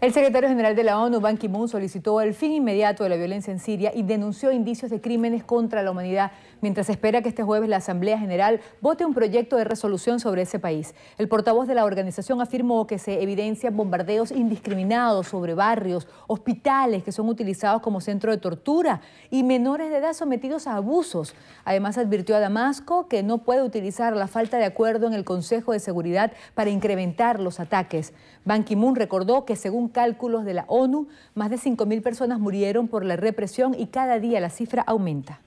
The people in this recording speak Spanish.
El secretario general de la ONU, Ban Ki-moon, solicitó el fin inmediato de la violencia en Siria y denunció indicios de crímenes contra la humanidad, mientras espera que este jueves la Asamblea General vote un proyecto de resolución sobre ese país. El portavoz de la organización afirmó que se evidencian bombardeos indiscriminados sobre barrios, hospitales que son utilizados como centro de tortura y menores de edad sometidos a abusos. Además, advirtió a Damasco que no puede utilizar la falta de acuerdo en el Consejo de Seguridad para incrementar los ataques. Ban Ki-moon recordó que según cálculos de la ONU, más de 5.000 personas murieron por la represión y cada día la cifra aumenta.